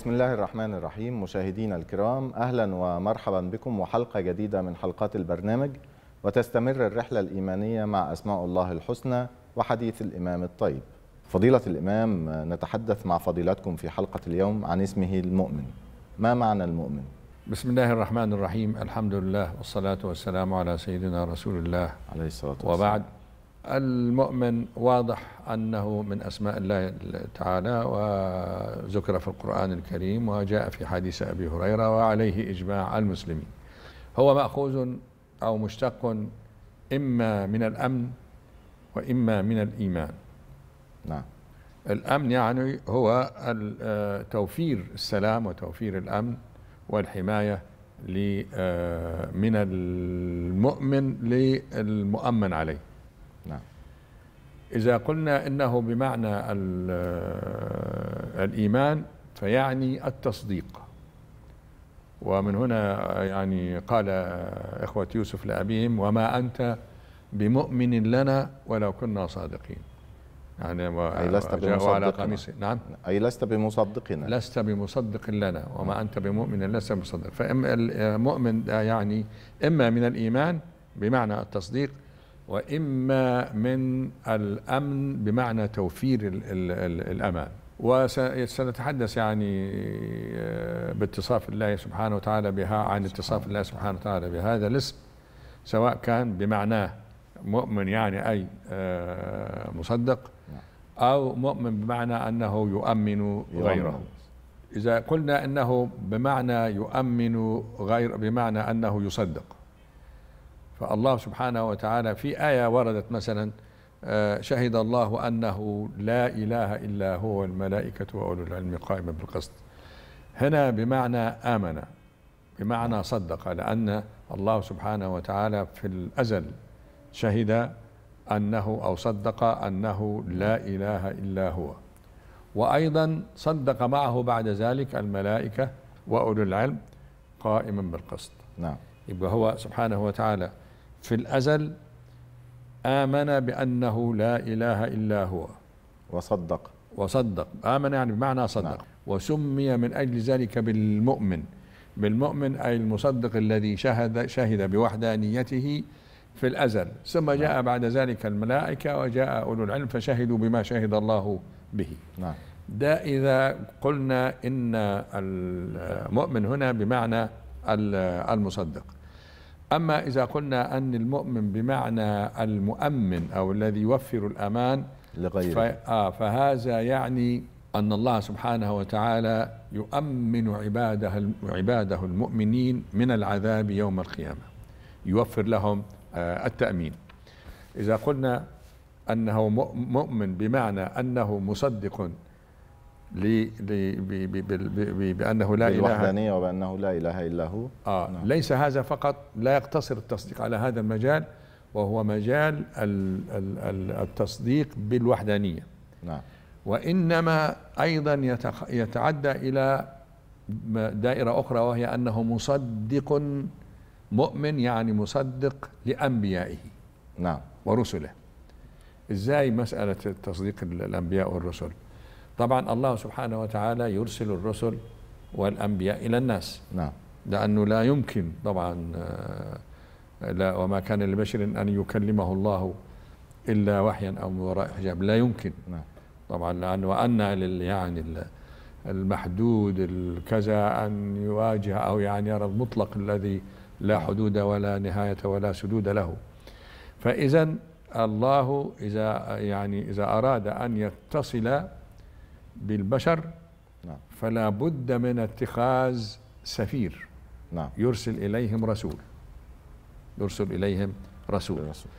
بسم الله الرحمن الرحيم مشاهدينا الكرام أهلا ومرحبا بكم وحلقة جديدة من حلقات البرنامج وتستمر الرحلة الإيمانية مع أسماء الله الحسنى وحديث الإمام الطيب فضيلة الإمام نتحدث مع فضيلتكم في حلقة اليوم عن اسمه المؤمن ما معنى المؤمن؟ بسم الله الرحمن الرحيم الحمد لله والصلاة والسلام على سيدنا رسول الله عليه الصلاة والسلام وبعد المؤمن واضح أنه من أسماء الله تعالى وذكر في القرآن الكريم وجاء في حديث أبي هريرة وعليه إجماع المسلمين هو مأخوذ أو مشتق إما من الأمن وإما من الإيمان نعم الأمن يعني هو توفير السلام وتوفير الأمن والحماية من المؤمن للمؤمن عليه إذا قلنا إنه بمعنى الإيمان فيعني التصديق ومن هنا يعني قال إخوة يوسف لأبيهم وما أنت بمؤمن لنا ولو كنا صادقين يعني أي لست بمصدقنا نعم أي لست بمصدقنا لست بمصدق لنا وما أنت بمؤمن لست بمصدق فإما المؤمن يعني إما من الإيمان بمعنى التصديق واما من الامن بمعنى توفير الـ الـ الـ الامان وسنتحدث يعني آه، باتصاف الله سبحانه وتعالى بها عن اتصاف الله سبحانه وتعالى بهذا الاسم سواء كان بمعناه مؤمن يعني اي آه، مصدق او مؤمن بمعنى انه يؤمن غيره اذا قلنا انه بمعنى يؤمن غير بمعنى انه يصدق فالله سبحانه وتعالى في آية وردت مثلا آه، شهد الله أنه لا إله إلا هو الملائكة وأولو العلم قائما بالقسط هنا بمعنى آمن بمعنى صدق لأن الله سبحانه وتعالى في الأزل شهد أنه أو صدق أنه لا إله إلا هو وأيضا صدق معه بعد ذلك الملائكة وأولو العلم قائما بالقسط نعم يبقى هو سبحانه وتعالى في الأزل آمن بأنه لا إله إلا هو وصدق وصدق آمن يعني بمعنى صدق نعم. وسمي من أجل ذلك بالمؤمن بالمؤمن أي المصدق الذي شهد شهد بوحدانيته في الأزل ثم نعم. جاء بعد ذلك الملائكة وجاء أولو العلم فشهدوا بما شهد الله به نعم. ده إذا قلنا إن المؤمن هنا بمعنى المصدق أما إذا قلنا أن المؤمن بمعنى المؤمن أو الذي يوفر الأمان لغيره آه فهذا يعني أن الله سبحانه وتعالى يؤمن عباده عباده المؤمنين من العذاب يوم القيامة يوفر لهم آه، التأمين إذا قلنا أنه مؤمن بمعنى أنه مصدق بأنه لا إله الوحدانيه وبأنه لا إله إلا هو آه نعم. ليس هذا فقط لا يقتصر التصديق على هذا المجال وهو مجال التصديق بالوحدانية نعم وإنما أيضا يتعدى إلى دائرة أخرى وهي أنه مصدق مؤمن يعني مصدق لأنبيائه نعم ورسله إزاي مسألة تصديق الأنبياء والرسل طبعا الله سبحانه وتعالى يرسل الرسل والأنبياء إلى الناس نعم لأنه لا يمكن طبعا آه، لا وما كان لبشر أن يكلمه الله إلا وحيا أو من وراء حجاب لا يمكن نعم طبعا لانه وأن يعني المحدود الكذا أن يواجه أو يعني يرى المطلق الذي لا نعم. حدود ولا نهاية ولا سدود له فإذا الله إذا يعني إذا أراد أن يتصل بالبشر نعم. فلا بد من اتخاذ سفير نعم. يرسل إليهم رسول يرسل إليهم رسول بالرسول.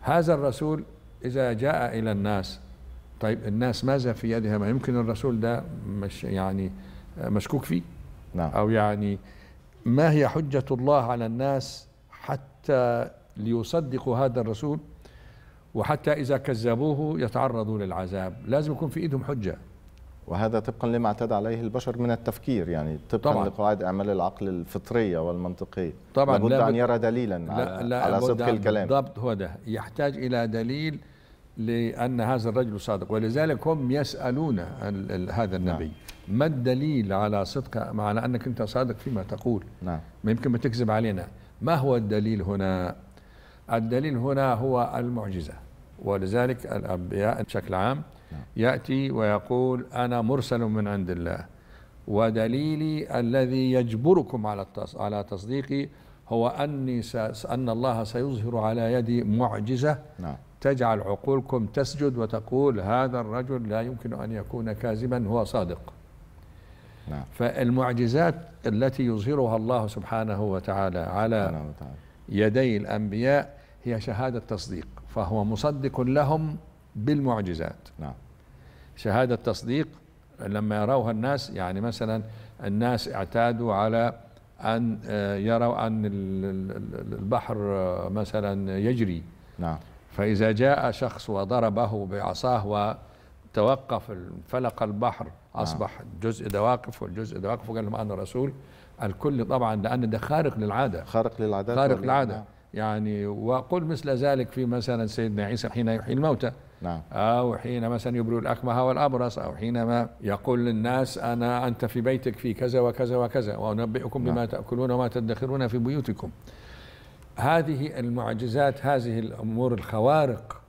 هذا الرسول إذا جاء إلى الناس طيب الناس ماذا في يدها ما يمكن الرسول ده مش يعني مشكوك فيه نعم. أو يعني ما هي حجة الله على الناس حتى ليصدقوا هذا الرسول وحتى إذا كذبوه يتعرضوا للعذاب لازم يكون في إيدهم حجة وهذا طبقا لما اعتاد عليه البشر من التفكير يعني طبقا طبعًا. لقواعد اعمال العقل الفطريه والمنطقيه طبعا لابد لا ان يرى دليلا لا على, لا على صدق الكلام بالضبط هو ده يحتاج الى دليل لان هذا الرجل صادق ولذلك هم يسالون هذا نعم. النبي نعم. ما الدليل على صدق على انك انت صادق فيما تقول نعم يمكن ما تكذب علينا ما هو الدليل هنا الدليل هنا هو المعجزه ولذلك الانبياء بشكل عام نعم. يأتي ويقول أنا مرسل من عند الله ودليلي الذي يجبركم على على تصديقي هو أني أن الله سيظهر على يدي معجزة نعم. تجعل عقولكم تسجد وتقول هذا الرجل لا يمكن أن يكون كاذبا هو صادق نعم. فالمعجزات التي يظهرها الله سبحانه وتعالى على يدي الأنبياء هي شهادة تصديق فهو مصدق لهم بالمعجزات نعم شهادة تصديق لما يروها الناس يعني مثلا الناس اعتادوا على أن آه، يروا أن البحر آه، مثلا يجري نعم فإذا جاء شخص وضربه بعصاه وتوقف انفلق البحر نعم. أصبح نعم. جزء ده واقف والجزء ده واقف وقال لهم أنا رسول الكل طبعا لأن ده خارق للعادة خارق للعادة خارق للعادة نعم. يعني وقل مثل ذلك في مثلا سيدنا عيسى حين يحيي الموتى نعم. أو حين مثلا الأكمه والأبرص أو حينما يقول للناس أنا أنت في بيتك في كذا وكذا وكذا وأنبئكم نعم. بما تأكلون وما تدخرون في بيوتكم هذه المعجزات هذه الأمور الخوارق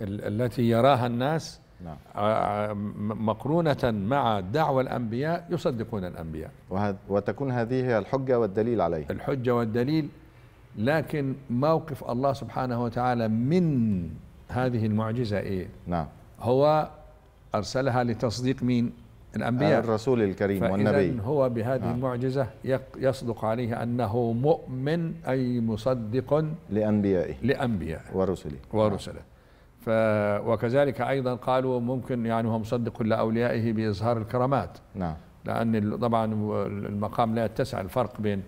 التي يراها الناس نعم. آه، آه، مقرونة مع دعوى الأنبياء يصدقون الأنبياء وتكون هذه هي الحجة والدليل عليه الحجة والدليل لكن موقف الله سبحانه وتعالى من هذه المعجزة إيه نعم هو أرسلها لتصديق مين الأنبياء الرسول الكريم والنبي هو بهذه نعم. المعجزة يصدق عليه أنه مؤمن أي مصدق لأنبيائه لأنبيائه ورسله نعم. ورسله نعم. ف وكذلك أيضا قالوا ممكن يعني هو مصدق لأوليائه بإظهار الكرامات نعم لأن طبعا المقام لا يتسع الفرق بين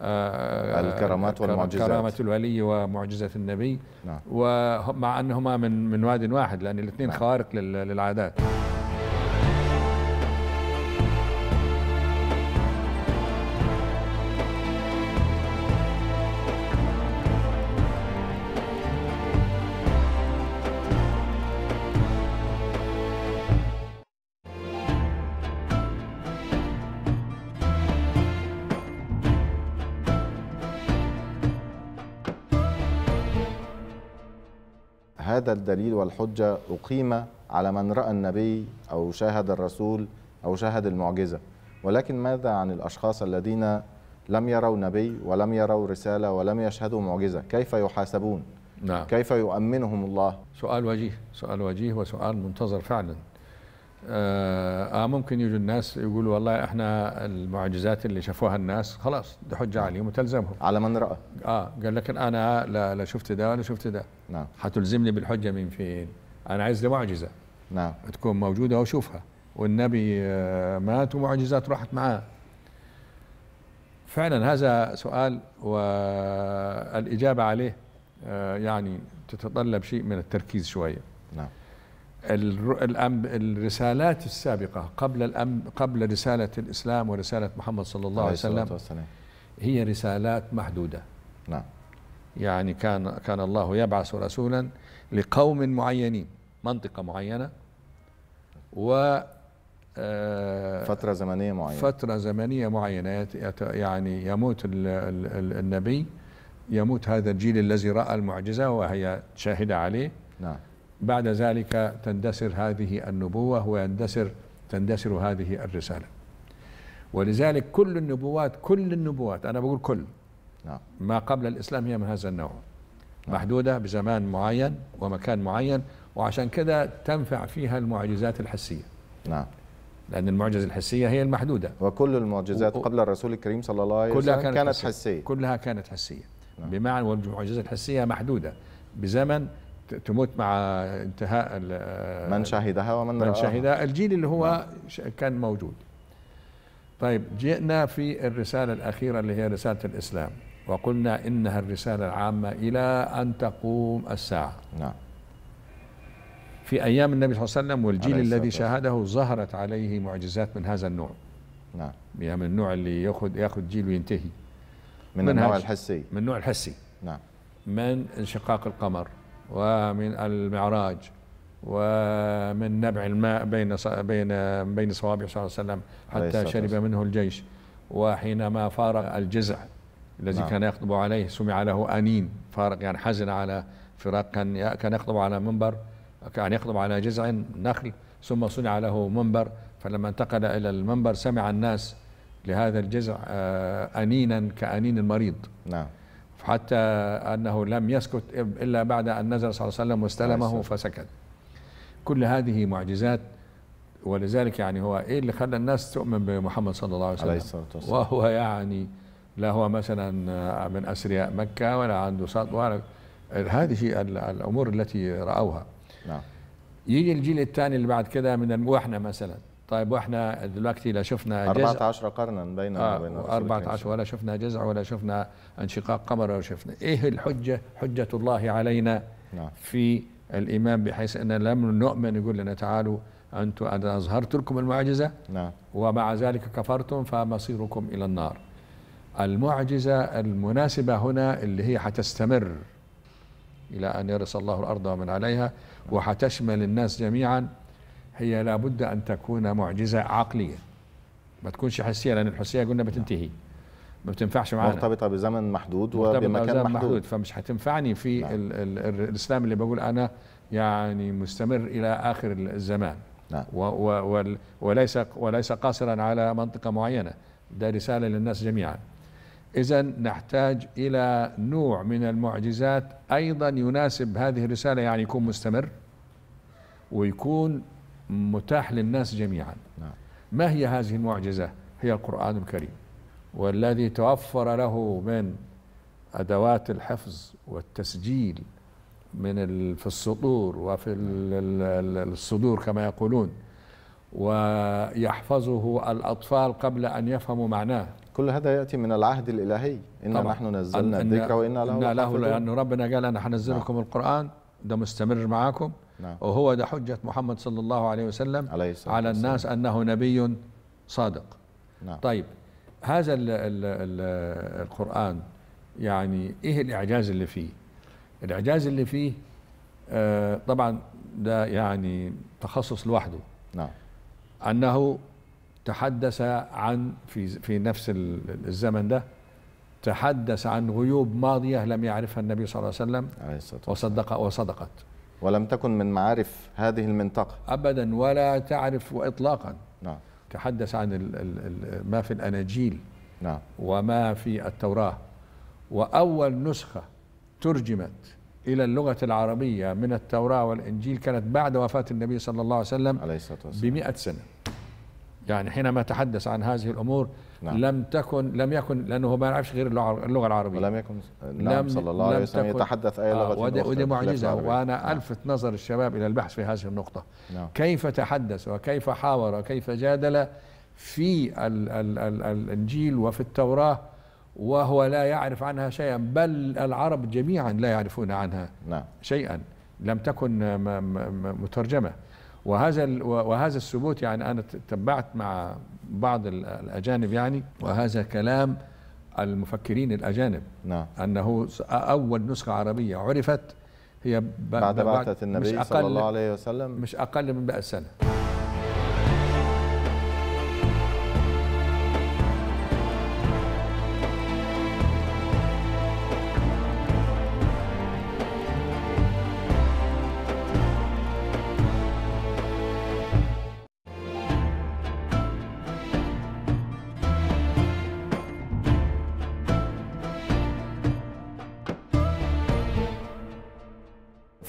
آه، الكرامات والمعجزات كرامة الولي ومعجزة النبي نعم. ومع أنهما من من واد واحد لأن الاثنين نعم. خوارق للعادات الدليل والحجة أقيم على من رأى النبي أو شاهد الرسول أو شاهد المعجزة ولكن ماذا عن الأشخاص الذين لم يروا نبي ولم يروا رسالة ولم يشهدوا معجزة كيف يحاسبون نعم. كيف يؤمنهم الله سؤال وجيه سؤال وجيه وسؤال منتظر فعلا آه،, آه ممكن يجوا الناس يقولوا والله احنا المعجزات اللي شافوها الناس خلاص دي حجه عليهم وتلزمهم على من راى اه قال لكن انا لا لا شفت ده ولا شفت ده نعم حتلزمني بالحجه من فين؟ انا عايز لي معجزه نعم تكون موجوده واشوفها والنبي آه، مات ومعجزات راحت معاه فعلا هذا سؤال والاجابه عليه آه، يعني تتطلب شيء من التركيز شويه نعم الرسالات السابقة قبل الأم قبل رسالة الإسلام ورسالة محمد صلى الله عليه وسلم هي رسالات محدودة نعم يعني كان كان الله يبعث رسولا لقوم معينين منطقة معينة و آه، فترة زمنية معينة فترة زمنية معينة يعني يموت النبي يموت هذا الجيل الذي رأى المعجزة وهي شاهدة عليه نعم بعد ذلك تندسر هذه النبوة ويندسر تندسر هذه الرسالة ولذلك كل النبوات كل النبوات أنا بقول كل نعم. ما قبل الإسلام هي من هذا النوع محدودة بزمان معين ومكان معين وعشان كده تنفع فيها المعجزات الحسية نعم لأن المعجزة الحسية هي المحدودة وكل المعجزات و... قبل الرسول الكريم صلى الله عليه وسلم كانت, كانت حسية. حسية كلها كانت حسية نعم. بمعنى والمعجزة الحسية محدودة بزمن تموت مع انتهاء من شهدها ومن من شهدها الجيل اللي هو نعم. كان موجود طيب جئنا في الرسالة الأخيرة اللي هي رسالة الإسلام وقلنا إنها الرسالة العامة إلى أن تقوم الساعة نعم في أيام النبي صلى الله عليه وسلم والجيل عليه الذي شاهده ظهرت عليه معجزات من هذا النوع نعم يعني من النوع اللي ياخذ ياخذ جيل وينتهي من, من النوع الحسي من النوع الحسي نعم من انشقاق القمر ومن المعراج ومن نبع الماء بين بين بين صوابع صلى الله عليه وسلم حتى شرب منه الجيش وحينما فارق الجزع الذي نعم. كان يخطب عليه سمع له أنين فارق يعني حزن على فراق كان كان يخطب على منبر كان يخطب على جزع نخل ثم صنع له منبر فلما انتقل إلى المنبر سمع الناس لهذا الجزع آه، أنينا كأنين المريض نعم حتى أنه لم يسكت إلا بعد أن نزل صلى الله عليه وسلم واستلمه فسكت كل هذه معجزات ولذلك يعني هو إيه اللي خلى الناس تؤمن بمحمد صلى الله عليه وسلم عليه الصلاة والسلام وهو يعني لا هو مثلا من أثرياء مكة ولا عنده سطوة ولا هذه الأمور التي رأوها نعم يجي الجيل الثاني اللي بعد كده من واحنا مثلا طيب واحنا دلوقتي لا شفنا جزع 14 قرنا بين آه وبين 14 ولا شفنا جزع ولا شفنا انشقاق قمر ولا شفنا ايه الحجه حجه الله علينا نعم. في الايمان بحيث ان لم نؤمن يقول لنا تعالوا انتم انا اظهرت لكم المعجزه نعم. ومع ذلك كفرتم فمصيركم الى النار المعجزه المناسبه هنا اللي هي حتستمر الى ان يرث الله الارض ومن عليها وحتشمل الناس جميعا هي لابد أن تكون معجزة عقلية ما تكونش حسية لأن الحسية قلنا بتنتهي ما بتنفعش معانا مرتبطة بزمن محدود وبمكان محدود. محدود فمش هتنفعني في نعم. ال ال ال الإسلام اللي بقول أنا يعني مستمر إلى آخر الزمان نعم. و وليس وليس قاصرا على منطقة معينة ده رسالة للناس جميعا إذا نحتاج إلى نوع من المعجزات أيضا يناسب هذه الرسالة يعني يكون مستمر ويكون متاح للناس جميعا نعم. ما هي هذه المعجزة هي القرآن الكريم والذي توفر له من أدوات الحفظ والتسجيل من في السطور وفي الصدور كما يقولون ويحفظه الأطفال قبل أن يفهموا معناه كل هذا يأتي من العهد الإلهي إن طبعا. نحن نزلنا الذكر وإنا له له لأن ربنا قال أنا حنزلكم لكم نعم. القرآن ده مستمر معاكم نعم. وهو ده حجة محمد صلى الله عليه وسلم عليه على الناس والسلام. أنه نبي صادق نعم. طيب هذا الـ الـ الـ القرآن يعني إيه الإعجاز اللي فيه الإعجاز اللي فيه آه طبعا ده يعني تخصص لوحده نعم أنه تحدث عن في في نفس الزمن ده تحدث عن غيوب ماضية لم يعرفها النبي صلى الله عليه وسلم عليه الصلاة والسلام وصدق وصدقت ولم تكن من معارف هذه المنطقة أبدا ولا تعرف إطلاقا نعم تحدث عن الـ الـ ما في الأناجيل نعم وما في التوراة وأول نسخة ترجمت إلى اللغة العربية من التوراة والإنجيل كانت بعد وفاة النبي صلى الله عليه وسلم عليه الصلاة والسلام بمئة سنة يعني حينما تحدث عن هذه الأمور نعم. لم تكن لم يكن لانه ما يعرفش غير اللغه العربيه نعم، لم يكن نعم صلى الله عليه وسلم يتحدث اي آه، لغه ودي, ودي معجزه وانا نعم. الفت نظر الشباب الى البحث في هذه النقطه نعم. كيف تحدث وكيف حاور وكيف جادل في ال ال ال الانجيل وفي التوراه وهو لا يعرف عنها شيئا بل العرب جميعا لا يعرفون عنها نعم. شيئا لم تكن مترجمه وهذا وهذا الثبوت يعني انا تبعت مع بعض الأجانب يعني وهذا كلام المفكرين الأجانب نعم. أنه أول نسخة عربية عرفت هي بعد بعثة النبي صلى الله عليه وسلم مش أقل من بقى سنة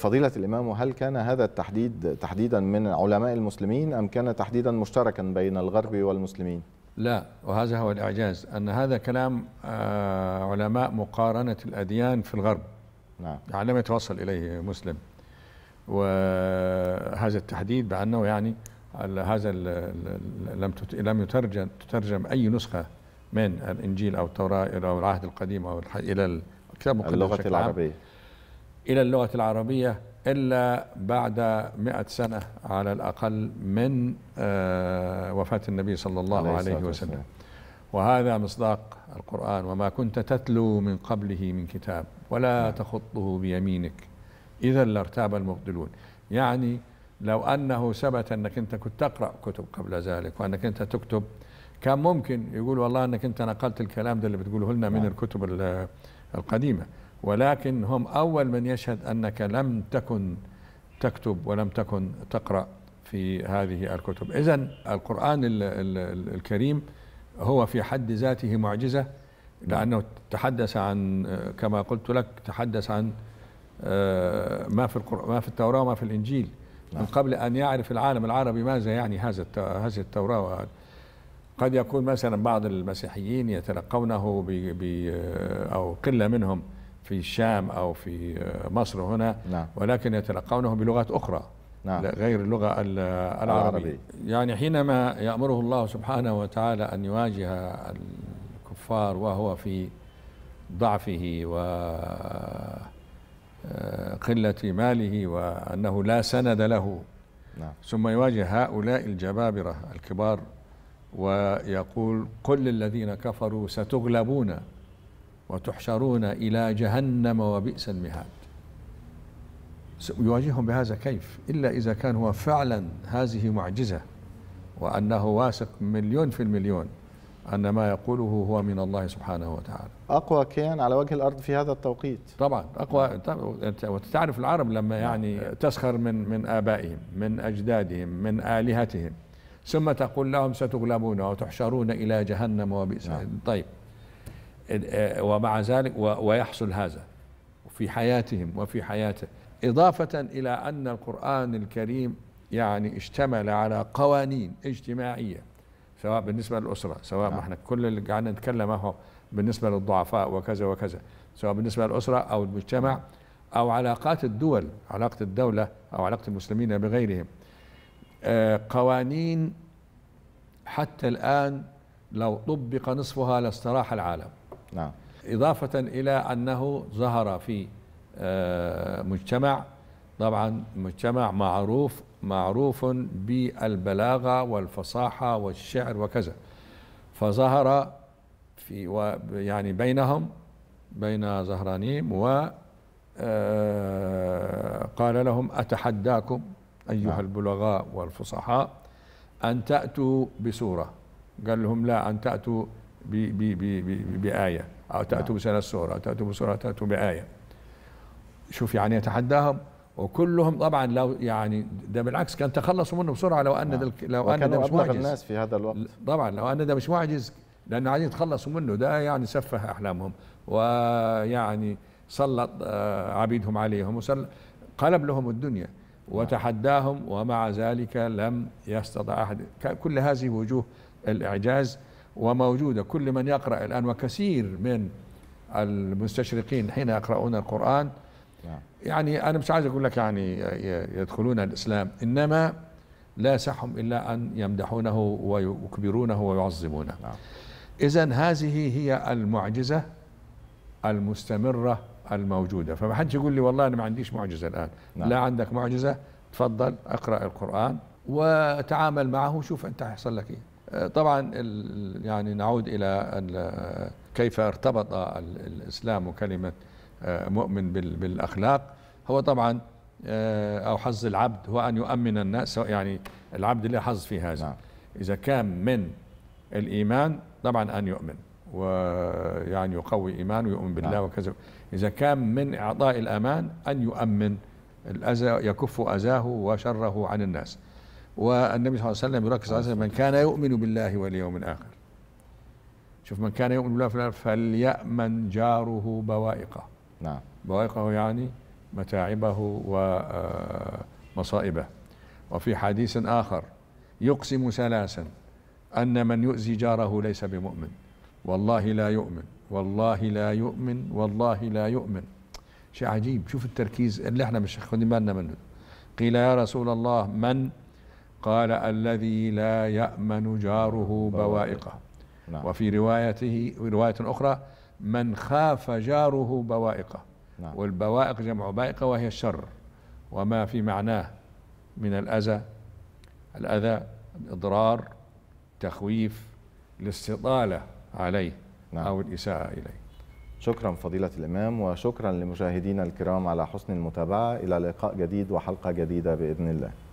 فضيلة الإمام وهل كان هذا التحديد تحديدا من علماء المسلمين أم كان تحديدا مشتركا بين الغرب والمسلمين؟ لا وهذا هو الإعجاز أن هذا كلام آه، علماء مقارنة الأديان في الغرب نعم يعني لم يتوصل إليه مسلم وهذا التحديد بأنه يعني هذا لم لم يترجم تترجم أي نسخة من الإنجيل أو التوراة أو العهد القديم أو إلى الكتاب المقدس اللغة العربية إلى اللغة العربية إلا بعد مئة سنة على الأقل من آه، وفاة النبي صلى الله عليه وسلم وهذا مصداق القرآن وما كنت تتلو من قبله من كتاب ولا نعم. تخطه بيمينك إذا لارتاب المبطلون يعني لو أنه ثبت أنك أنت كنت تقرأ كتب قبل ذلك وأنك أنت تكتب كان ممكن يقول والله أنك أنت نقلت الكلام ده اللي بتقوله لنا من نعم. الكتب القديمة ولكن هم أول من يشهد أنك لم تكن تكتب ولم تكن تقرأ في هذه الكتب إذا القرآن الكريم هو في حد ذاته معجزة لأنه تحدث عن كما قلت لك تحدث عن آه، ما في ما في التوراة وما في الإنجيل من نعم. قبل أن يعرف العالم العربي ماذا يعني هذا هذه التوراة قد يكون مثلا بعض المسيحيين يتلقونه ب آه، أو قلة منهم في الشام أو في آه، مصر هنا نعم. ولكن يتلقونه بلغات أخرى نعم. غير اللغة العربية يعني حينما يأمره الله سبحانه وتعالى أن يواجه الكفار وهو في ضعفه وقلة آه، ماله وأنه لا سند له نعم. ثم يواجه هؤلاء الجبابرة الكبار ويقول قل للذين كفروا ستغلبون وتحشرون إلى جهنم وبئس المهاد يواجههم بهذا كيف إلا إذا كان هو فعلا هذه معجزة وأنه واثق مليون في المليون أن ما يقوله هو من الله سبحانه وتعالى أقوى كيان على وجه الأرض في هذا التوقيت طبعا أقوى وتعرف العرب لما نعم. يعني تسخر من من آبائهم من أجدادهم من آلهتهم ثم تقول لهم ستغلبون وتحشرون إلى جهنم وبئس نعم. طيب آه، ومع ذلك ويحصل هذا في حياتهم وفي حياته إضافة إلى أن القرآن الكريم يعني اشتمل على قوانين اجتماعية سواء بالنسبة للأسرة سواء نعم. ما احنا كل اللي قاعدين نتكلم اهو بالنسبة للضعفاء وكذا وكذا سواء بالنسبة للأسرة أو المجتمع أو علاقات الدول علاقة الدولة أو علاقة المسلمين بغيرهم آه، قوانين حتى الآن لو طبق نصفها لاستراح العالم نعم إضافة إلى أنه ظهر في آه، مجتمع طبعا مجتمع معروف معروف بالبلاغة والفصاحة والشعر وكذا فظهر في و يعني بينهم بين زهرانيم و آه، قال لهم أتحداكم أيها نعم. البلغاء والفصحاء أن تأتوا بسورة قال لهم لا أن تأتوا بآية أو تأتوا نعم. بسنة السورة أو تأتوا بسورة تأتوا بآية شوف يعني يتحداهم وكلهم طبعا لو يعني ده بالعكس كان تخلصوا منه بسرعه لو ان ده نعم. لو ان ده مش معجز الناس في هذا الوقت طبعا لو ان ده مش معجز لانه عايزين يتخلصوا منه ده يعني سفه احلامهم ويعني سلط آه، عبيدهم عليهم وسل قلب لهم الدنيا نعم. وتحداهم ومع ذلك لم يستطع احد كل هذه وجوه الاعجاز وموجودة كل من يقرأ الآن وكثير من المستشرقين حين يقرؤون القرآن يعني أنا مش عايز أقول لك يعني يدخلون الإسلام إنما لا سحهم إلا أن يمدحونه ويكبرونه ويعظمونه إذا هذه هي المعجزة المستمرة الموجودة فما حدش يقول لي والله أنا ما عنديش معجزة الآن نعم. لا عندك معجزة تفضل اقرأ القرآن وتعامل معه وشوف أنت هيحصل لك إيه آه، طبعا يعني نعود الى آه، كيف ارتبط الاسلام وكلمه آه، مؤمن بالاخلاق هو طبعا او حظ العبد هو ان يؤمن الناس يعني العبد له حظ في هذا نعم. اذا كان من الايمان طبعا ان يؤمن ويعني يقوي ايمانه ويؤمن بالله نعم. وكذا اذا كان من اعطاء الامان ان يؤمن الاذى يكف اذاه وشره عن الناس والنبي صلى الله عليه وسلم يركز على من كان يؤمن بالله واليوم الآخر شوف من كان يؤمن بالله فليأمن جاره بوائقه نعم بوائقه يعني متاعبه ومصائبه آه، وفي حديث آخر يقسم ثلاثا أن من يؤذي جاره ليس بمؤمن والله لا يؤمن والله لا يؤمن والله لا يؤمن شيء عجيب شوف التركيز اللي احنا مش واخدين بالنا منه قيل يا رسول الله من قال الذي لا يأمن جاره بوائقه نعم. وفي روايته رواية أخرى من خاف جاره بوائقه نعم. والبوائق جمع بائقة وهي الشر وما في معناه من الأذى الأذى الإضرار تخويف الاستطالة عليه نعم. أو الإساءة إليه شكرا فضيلة الإمام وشكرا لمشاهدينا الكرام على حسن المتابعة إلى لقاء جديد وحلقة جديدة بإذن الله